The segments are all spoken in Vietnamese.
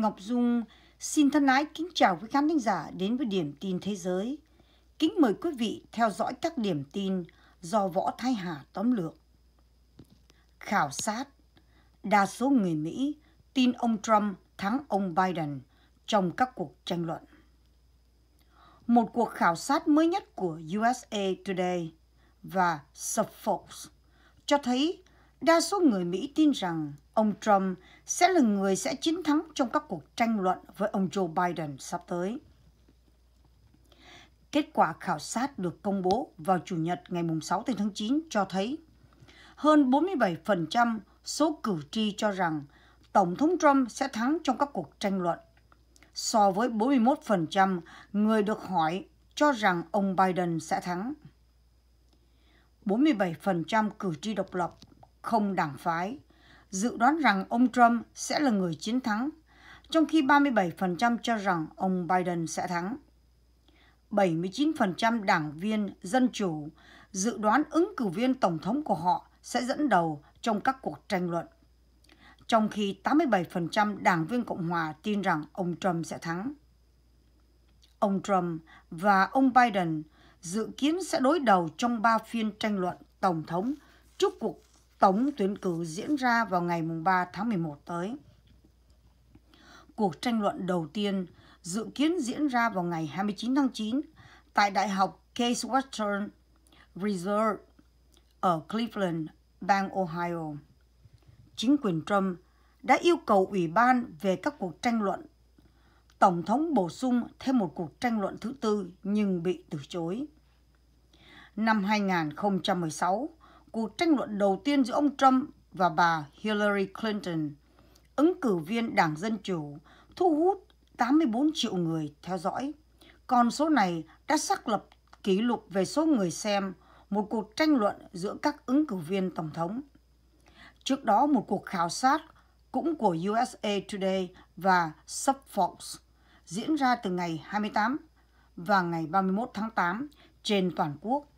Ngọc Dung xin thân ái kính chào quý khán thính giả đến với Điểm tin Thế giới. Kính mời quý vị theo dõi các điểm tin do Võ Thái Hà tóm lược. Khảo sát Đa số người Mỹ tin ông Trump thắng ông Biden trong các cuộc tranh luận. Một cuộc khảo sát mới nhất của USA Today và Suffolk cho thấy đa số người Mỹ tin rằng ông Trump sẽ là người sẽ chiến thắng trong các cuộc tranh luận với ông Joe Biden sắp tới. Kết quả khảo sát được công bố vào Chủ nhật ngày 6 tháng 9 cho thấy hơn 47% số cử tri cho rằng Tổng thống Trump sẽ thắng trong các cuộc tranh luận, so với 41% người được hỏi cho rằng ông Biden sẽ thắng. 47% cử tri độc lập không đảng phái dự đoán rằng ông Trump sẽ là người chiến thắng, trong khi 37% cho rằng ông Biden sẽ thắng. 79% đảng viên Dân Chủ dự đoán ứng cử viên Tổng thống của họ sẽ dẫn đầu trong các cuộc tranh luận, trong khi 87% đảng viên Cộng hòa tin rằng ông Trump sẽ thắng. Ông Trump và ông Biden dự kiến sẽ đối đầu trong ba phiên tranh luận Tổng thống trước cuộc tổng tuyển cử diễn ra vào ngày 3 tháng 11 tới. Cuộc tranh luận đầu tiên dự kiến diễn ra vào ngày 29 tháng 9 tại Đại học Case Western Reserve ở Cleveland, bang Ohio. Chính quyền Trump đã yêu cầu ủy ban về các cuộc tranh luận. Tổng thống bổ sung thêm một cuộc tranh luận thứ tư nhưng bị từ chối. Năm 2016, cuộc tranh luận đầu tiên giữa ông Trump và bà Hillary Clinton, ứng cử viên Đảng Dân Chủ, thu hút 84 triệu người theo dõi. Con số này đã xác lập kỷ lục về số người xem một cuộc tranh luận giữa các ứng cử viên tổng thống. Trước đó, một cuộc khảo sát cũng của USA Today và Subfox diễn ra từ ngày 28 và ngày 31 tháng 8 trên toàn quốc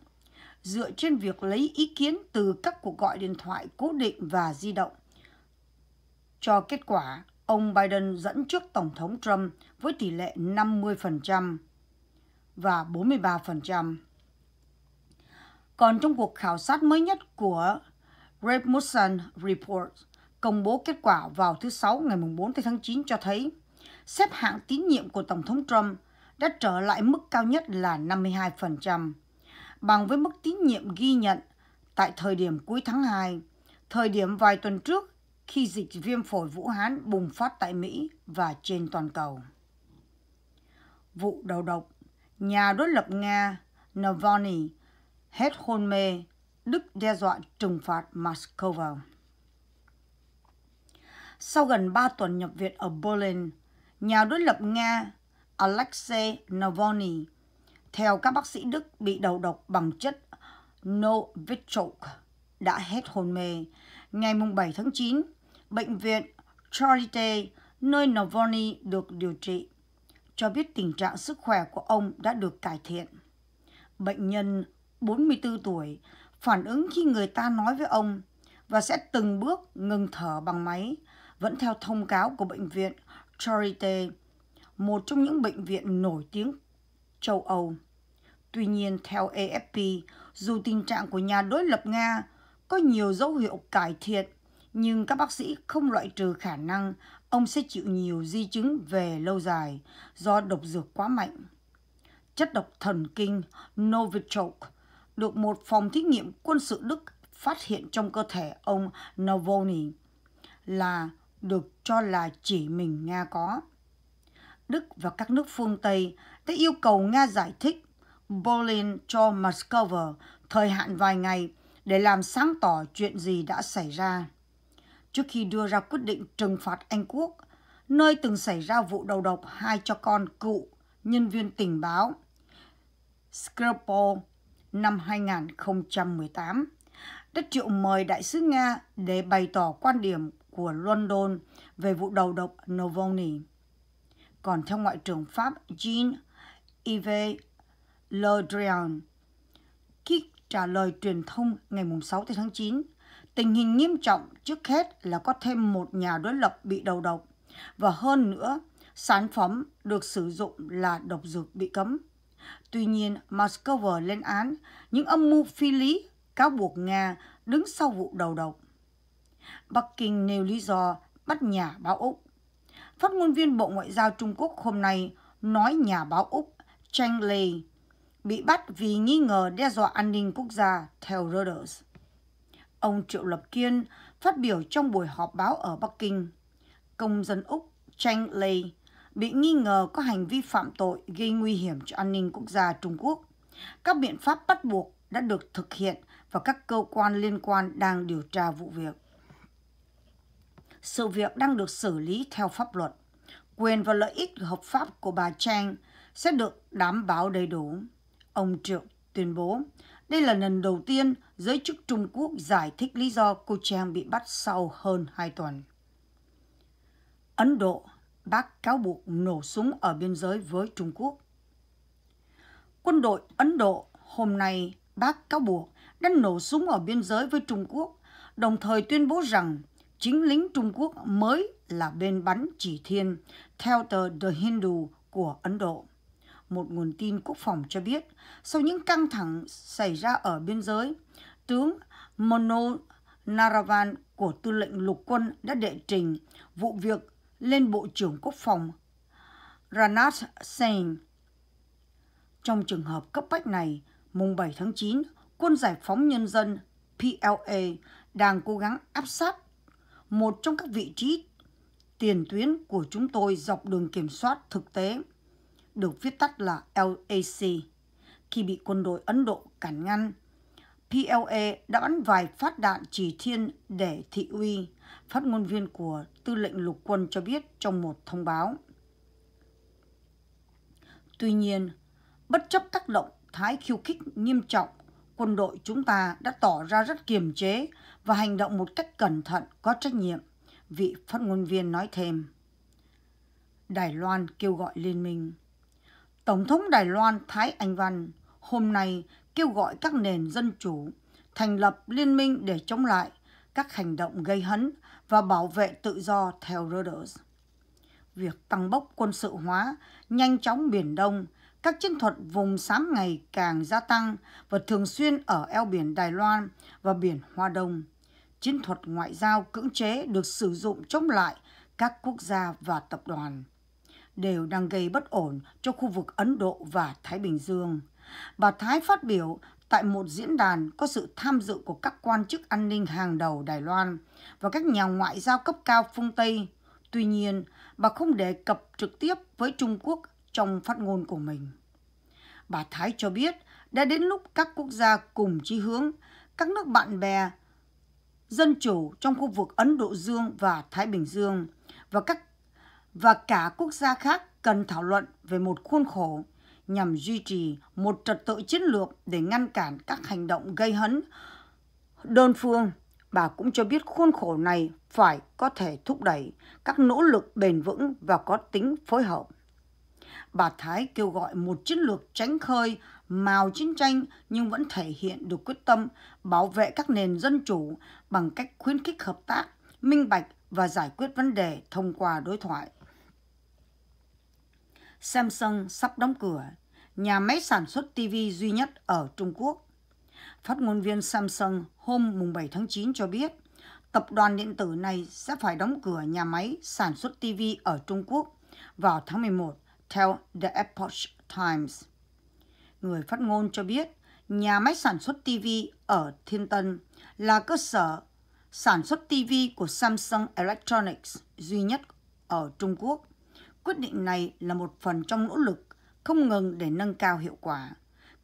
dựa trên việc lấy ý kiến từ các cuộc gọi điện thoại cố định và di động. Cho kết quả, ông Biden dẫn trước Tổng thống Trump với tỷ lệ 50% và 43%. Còn trong cuộc khảo sát mới nhất của Rasmussen Report công bố kết quả vào thứ Sáu ngày 4 tháng 9 cho thấy xếp hạng tín nhiệm của Tổng thống Trump đã trở lại mức cao nhất là 52% bằng với mức tín nhiệm ghi nhận tại thời điểm cuối tháng 2, thời điểm vài tuần trước khi dịch viêm phổi Vũ Hán bùng phát tại Mỹ và trên toàn cầu. Vụ đầu độc, nhà đối lập Nga Navalny hết hôn mê, Đức đe dọa trừng phạt Moscow. Sau gần 3 tuần nhập viện ở Berlin, nhà đối lập Nga Alexei Navalny theo các bác sĩ Đức bị đầu độc bằng chất Novichok đã hết hôn mê. Ngày 7 tháng 9, bệnh viện Charité nơi Navoni được điều trị cho biết tình trạng sức khỏe của ông đã được cải thiện. Bệnh nhân 44 tuổi phản ứng khi người ta nói với ông và sẽ từng bước ngừng thở bằng máy, vẫn theo thông cáo của bệnh viện Charité, một trong những bệnh viện nổi tiếng châu Âu. Tuy nhiên, theo AFP, dù tình trạng của nhà đối lập Nga có nhiều dấu hiệu cải thiện, nhưng các bác sĩ không loại trừ khả năng ông sẽ chịu nhiều di chứng về lâu dài do độc dược quá mạnh. Chất độc thần kinh Novichok được một phòng thí nghiệm quân sự Đức phát hiện trong cơ thể ông Navalny là được cho là chỉ mình Nga có. Đức và các nước phương Tây đã yêu cầu Nga giải thích Bolin cho Moscow thời hạn vài ngày để làm sáng tỏ chuyện gì đã xảy ra. Trước khi đưa ra quyết định trừng phạt Anh Quốc, nơi từng xảy ra vụ đầu độc hai cho con cựu nhân viên tình báo Skripal năm 2018 đã triệu mời đại sứ Nga để bày tỏ quan điểm của London về vụ đầu độc Navalny. Còn theo Ngoại trưởng Pháp Jean Yves Le Drian. Khi trả lời truyền thông ngày 6 tháng 9, tình hình nghiêm trọng trước hết là có thêm một nhà đối lập bị đầu độc và hơn nữa sản phẩm được sử dụng là độc dược bị cấm. Tuy nhiên, Moscow lên án những âm mưu phi lý cáo buộc Nga đứng sau vụ đầu độc. Bắc Kinh nêu lý do bắt nhà báo Úc. Phát ngôn viên Bộ Ngoại giao Trung Quốc hôm nay nói nhà báo Úc Li bị bắt vì nghi ngờ đe dọa an ninh quốc gia theo Reuters. Ông Triệu Lập Kiên phát biểu trong buổi họp báo ở Bắc Kinh, công dân Úc Chang Li bị nghi ngờ có hành vi phạm tội gây nguy hiểm cho an ninh quốc gia Trung Quốc. Các biện pháp bắt buộc đã được thực hiện và các cơ quan liên quan đang điều tra vụ việc. Sự việc đang được xử lý theo pháp luật. Quyền và lợi ích hợp pháp của bà Chang – sẽ được đảm bảo đầy đủ. Ông Triệu tuyên bố, đây là lần đầu tiên giới chức Trung Quốc giải thích lý do cô Trang bị bắt sau hơn 2 tuần. Ấn Độ bác cáo buộc nổ súng ở biên giới với Trung Quốc. Quân đội Ấn Độ hôm nay bác cáo buộc đã nổ súng ở biên giới với Trung Quốc, đồng thời tuyên bố rằng chính lính Trung Quốc mới là bên bắn chỉ thiên, theo tờ The Hindu của Ấn Độ một nguồn tin quốc phòng cho biết, sau những căng thẳng xảy ra ở biên giới, tướng Mono Naravan của tư lệnh lục quân đã đệ trình vụ việc lên Bộ trưởng Quốc phòng Ranat Singh. Trong trường hợp cấp bách này, mùng 7 tháng 9, quân giải phóng nhân dân PLA đang cố gắng áp sát một trong các vị trí tiền tuyến của chúng tôi dọc đường kiểm soát thực tế được viết tắt là LAC. Khi bị quân đội Ấn Độ cản ngăn, PLA đã bắn vài phát đạn chỉ thiên để thị uy, phát ngôn viên của tư lệnh lục quân cho biết trong một thông báo. Tuy nhiên, bất chấp tác động thái khiêu khích nghiêm trọng, quân đội chúng ta đã tỏ ra rất kiềm chế và hành động một cách cẩn thận, có trách nhiệm, vị phát ngôn viên nói thêm. Đài Loan kêu gọi liên minh Tổng thống Đài Loan Thái Anh Văn hôm nay kêu gọi các nền dân chủ thành lập liên minh để chống lại các hành động gây hấn và bảo vệ tự do theo Reuters. Việc tăng bốc quân sự hóa nhanh chóng Biển Đông, các chiến thuật vùng xám ngày càng gia tăng và thường xuyên ở eo biển Đài Loan và biển Hoa Đông. Chiến thuật ngoại giao cưỡng chế được sử dụng chống lại các quốc gia và tập đoàn đều đang gây bất ổn cho khu vực Ấn Độ và Thái Bình Dương. Bà Thái phát biểu tại một diễn đàn có sự tham dự của các quan chức an ninh hàng đầu Đài Loan và các nhà ngoại giao cấp cao phương Tây. Tuy nhiên, bà không đề cập trực tiếp với Trung Quốc trong phát ngôn của mình. Bà Thái cho biết đã đến lúc các quốc gia cùng chí hướng, các nước bạn bè dân chủ trong khu vực Ấn Độ Dương và Thái Bình Dương và các và cả quốc gia khác cần thảo luận về một khuôn khổ nhằm duy trì một trật tự chiến lược để ngăn cản các hành động gây hấn đơn phương. Bà cũng cho biết khuôn khổ này phải có thể thúc đẩy các nỗ lực bền vững và có tính phối hợp. Bà Thái kêu gọi một chiến lược tránh khơi màu chiến tranh nhưng vẫn thể hiện được quyết tâm bảo vệ các nền dân chủ bằng cách khuyến khích hợp tác, minh bạch và giải quyết vấn đề thông qua đối thoại. Samsung sắp đóng cửa, nhà máy sản xuất TV duy nhất ở Trung Quốc. Phát ngôn viên Samsung hôm 7 tháng 9 cho biết, tập đoàn điện tử này sẽ phải đóng cửa nhà máy sản xuất TV ở Trung Quốc vào tháng 11, theo The Epoch Times. Người phát ngôn cho biết, nhà máy sản xuất TV ở Thiên Tân là cơ sở sản xuất TV của Samsung Electronics duy nhất ở Trung Quốc. Quyết định này là một phần trong nỗ lực không ngừng để nâng cao hiệu quả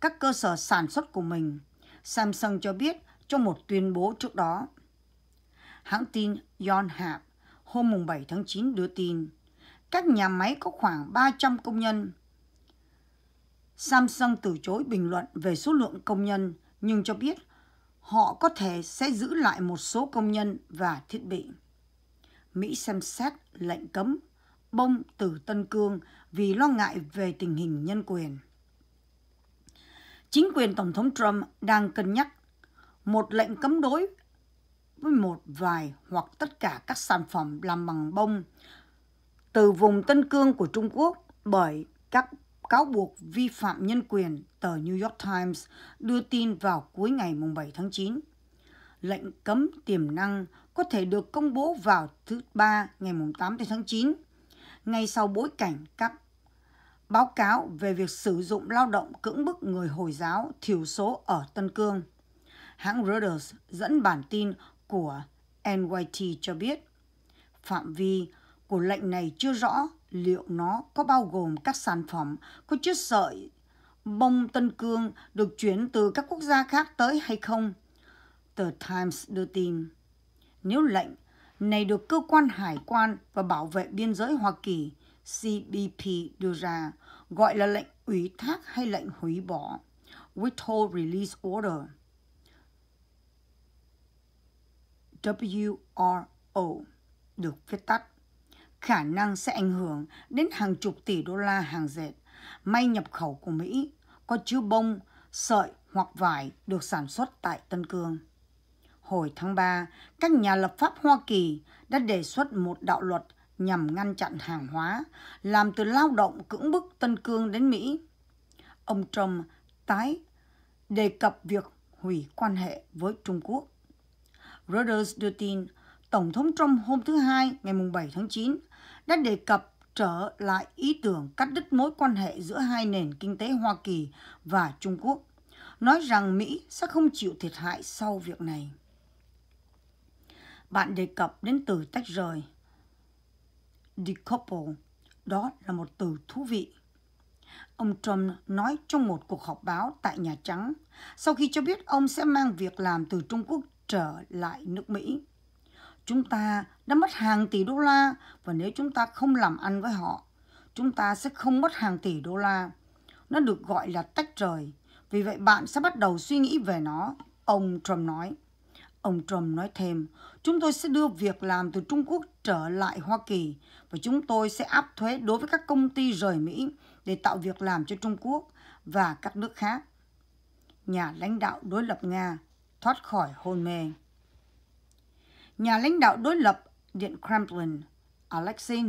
các cơ sở sản xuất của mình, Samsung cho biết trong một tuyên bố trước đó. Hãng tin Yonhap hôm 7 tháng 9 đưa tin các nhà máy có khoảng 300 công nhân. Samsung từ chối bình luận về số lượng công nhân nhưng cho biết họ có thể sẽ giữ lại một số công nhân và thiết bị. Mỹ xem xét lệnh cấm bông từ Tân Cương vì lo ngại về tình hình nhân quyền. Chính quyền Tổng thống Trump đang cân nhắc một lệnh cấm đối với một vài hoặc tất cả các sản phẩm làm bằng bông từ vùng Tân Cương của Trung Quốc bởi các cáo buộc vi phạm nhân quyền, tờ New York Times đưa tin vào cuối ngày 7 tháng 9. Lệnh cấm tiềm năng có thể được công bố vào thứ Ba ngày 8 tháng 9 ngay sau bối cảnh các báo cáo về việc sử dụng lao động cưỡng bức người Hồi giáo thiểu số ở Tân Cương. Hãng Reuters dẫn bản tin của NYT cho biết phạm vi của lệnh này chưa rõ liệu nó có bao gồm các sản phẩm có chất sợi bông Tân Cương được chuyển từ các quốc gia khác tới hay không. The Times đưa tin, nếu lệnh này được cơ quan hải quan và bảo vệ biên giới Hoa Kỳ CBP đưa ra, gọi là lệnh ủy thác hay lệnh hủy bỏ (Withhold Release Order) WRO được viết tắt khả năng sẽ ảnh hưởng đến hàng chục tỷ đô la hàng dệt may nhập khẩu của Mỹ có chứa bông, sợi hoặc vải được sản xuất tại Tân Cương. Hồi tháng 3, các nhà lập pháp Hoa Kỳ đã đề xuất một đạo luật nhằm ngăn chặn hàng hóa, làm từ lao động cưỡng bức Tân Cương đến Mỹ. Ông Trump tái đề cập việc hủy quan hệ với Trung Quốc. Reuters đưa tin, Tổng thống Trump hôm thứ Hai ngày 7 tháng 9 đã đề cập trở lại ý tưởng cắt đứt mối quan hệ giữa hai nền kinh tế Hoa Kỳ và Trung Quốc, nói rằng Mỹ sẽ không chịu thiệt hại sau việc này bạn đề cập đến từ tách rời. Decouple, đó là một từ thú vị. Ông Trump nói trong một cuộc họp báo tại Nhà Trắng sau khi cho biết ông sẽ mang việc làm từ Trung Quốc trở lại nước Mỹ. Chúng ta đã mất hàng tỷ đô la và nếu chúng ta không làm ăn với họ, chúng ta sẽ không mất hàng tỷ đô la. Nó được gọi là tách rời, vì vậy bạn sẽ bắt đầu suy nghĩ về nó, ông Trump nói. Ông Trump nói thêm, chúng tôi sẽ đưa việc làm từ Trung Quốc trở lại Hoa Kỳ và chúng tôi sẽ áp thuế đối với các công ty rời Mỹ để tạo việc làm cho Trung Quốc và các nước khác. Nhà lãnh đạo đối lập Nga thoát khỏi hôn mê. Nhà lãnh đạo đối lập Điện Kremlin Alexei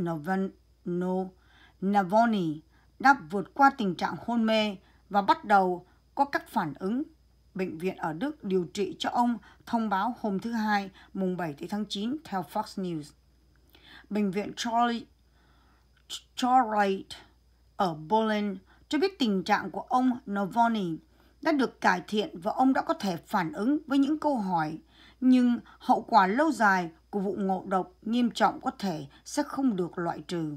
Navalny đã vượt qua tình trạng hôn mê và bắt đầu có các phản ứng bệnh viện ở Đức điều trị cho ông thông báo hôm thứ Hai, mùng 7 tháng 9 theo Fox News. Bệnh viện Charlie Charlotte ở Berlin cho biết tình trạng của ông Novoni đã được cải thiện và ông đã có thể phản ứng với những câu hỏi, nhưng hậu quả lâu dài của vụ ngộ độc nghiêm trọng có thể sẽ không được loại trừ.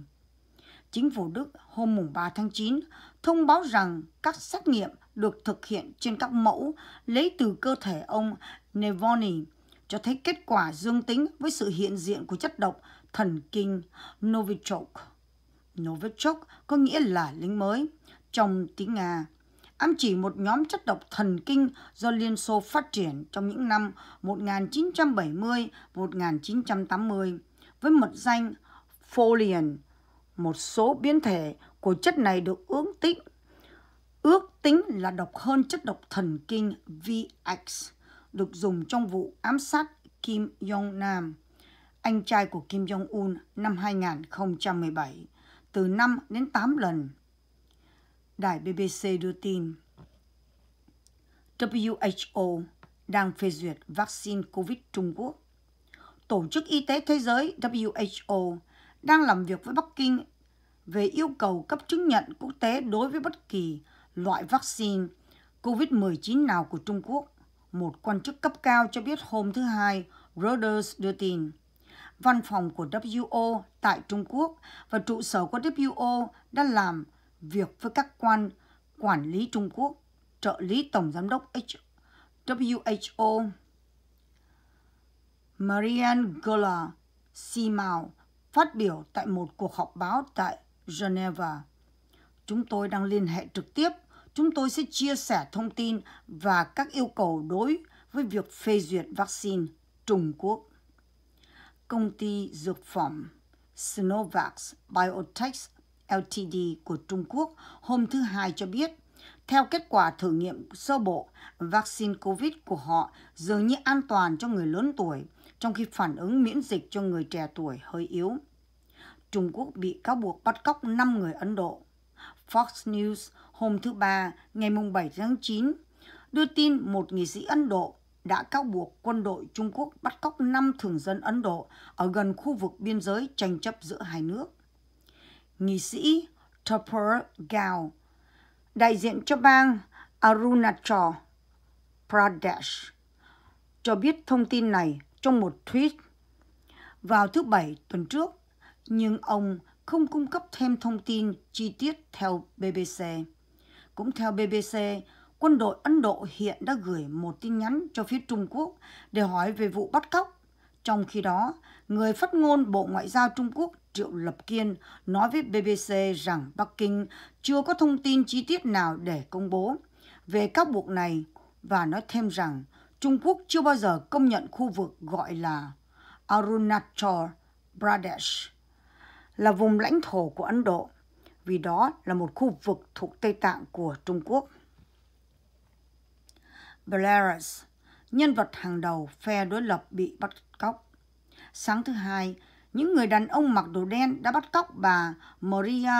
Chính phủ Đức hôm mùng 3 tháng 9 thông báo rằng các xét nghiệm được thực hiện trên các mẫu lấy từ cơ thể ông Nevoni cho thấy kết quả dương tính với sự hiện diện của chất độc thần kinh Novichok. Novichok có nghĩa là lính mới trong tiếng Nga, ám chỉ một nhóm chất độc thần kinh do Liên Xô phát triển trong những năm 1970-1980 với mật danh Folian. Một số biến thể của chất này được ước tích ước tính là độc hơn chất độc thần kinh VX được dùng trong vụ ám sát Kim Jong Nam, anh trai của Kim Jong Un năm 2017, từ 5 đến 8 lần. Đài BBC đưa tin WHO đang phê duyệt vaccine COVID Trung Quốc. Tổ chức Y tế Thế giới WHO đang làm việc với Bắc Kinh về yêu cầu cấp chứng nhận quốc tế đối với bất kỳ loại vaccine COVID-19 nào của Trung Quốc. Một quan chức cấp cao cho biết hôm thứ Hai, Reuters đưa tin. Văn phòng của WO tại Trung Quốc và trụ sở của WO đã làm việc với các quan quản lý Trung Quốc, trợ lý Tổng Giám đốc WHO Marianne Gola Simao phát biểu tại một cuộc họp báo tại Geneva chúng tôi đang liên hệ trực tiếp. Chúng tôi sẽ chia sẻ thông tin và các yêu cầu đối với việc phê duyệt vaccine Trung Quốc. Công ty dược phẩm Sinovac Biotech Ltd của Trung Quốc hôm thứ Hai cho biết, theo kết quả thử nghiệm sơ bộ, vaccine COVID của họ dường như an toàn cho người lớn tuổi, trong khi phản ứng miễn dịch cho người trẻ tuổi hơi yếu. Trung Quốc bị cáo buộc bắt cóc 5 người Ấn Độ, Fox News hôm thứ Ba ngày 7 tháng 9 đưa tin một nghị sĩ Ấn Độ đã cáo buộc quân đội Trung Quốc bắt cóc 5 thường dân Ấn Độ ở gần khu vực biên giới tranh chấp giữa hai nước. Nghị sĩ Tupper Gao, đại diện cho bang Arunachal Pradesh, cho biết thông tin này trong một tweet vào thứ Bảy tuần trước, nhưng ông không cung cấp thêm thông tin chi tiết theo BBC. Cũng theo BBC, quân đội Ấn Độ hiện đã gửi một tin nhắn cho phía Trung Quốc để hỏi về vụ bắt cóc. Trong khi đó, người phát ngôn Bộ Ngoại giao Trung Quốc Triệu Lập Kiên nói với BBC rằng Bắc Kinh chưa có thông tin chi tiết nào để công bố về các buộc này và nói thêm rằng Trung Quốc chưa bao giờ công nhận khu vực gọi là Arunachal Pradesh là vùng lãnh thổ của Ấn Độ, vì đó là một khu vực thuộc Tây Tạng của Trung Quốc. Belarus, nhân vật hàng đầu phe đối lập bị bắt cóc. Sáng thứ hai, những người đàn ông mặc đồ đen đã bắt cóc bà Maria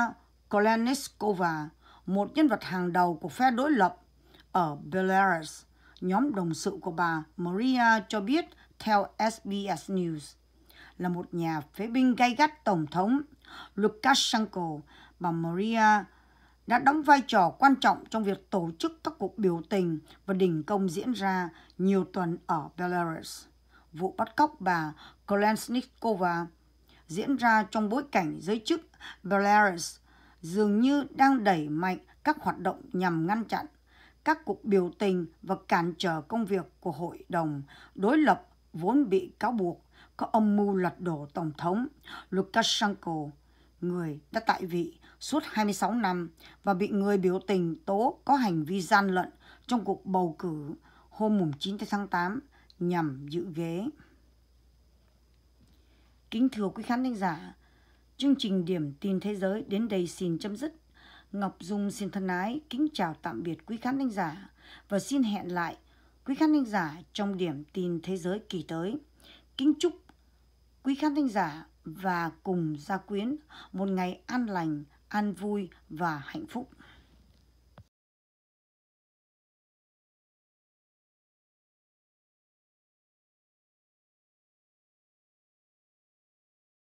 Kolenskova một nhân vật hàng đầu của phe đối lập ở Belarus. Nhóm đồng sự của bà Maria cho biết theo SBS News là một nhà phế binh gay gắt Tổng thống Lukashenko và Maria đã đóng vai trò quan trọng trong việc tổ chức các cuộc biểu tình và đình công diễn ra nhiều tuần ở Belarus. Vụ bắt cóc bà Kolesnikova diễn ra trong bối cảnh giới chức Belarus dường như đang đẩy mạnh các hoạt động nhằm ngăn chặn các cuộc biểu tình và cản trở công việc của hội đồng đối lập vốn bị cáo buộc có âm mưu lật đổ Tổng thống Lukashenko, người đã tại vị suốt 26 năm và bị người biểu tình tố có hành vi gian lận trong cuộc bầu cử hôm 9 tháng 8 nhằm giữ ghế. Kính thưa quý khán thính giả, chương trình Điểm tin thế giới đến đây xin chấm dứt. Ngọc Dung xin thân ái kính chào tạm biệt quý khán thính giả và xin hẹn lại quý khán thính giả trong Điểm tin thế giới kỳ tới kính chúc quý khán thính giả và cùng gia quyến một ngày an lành, an vui và hạnh phúc.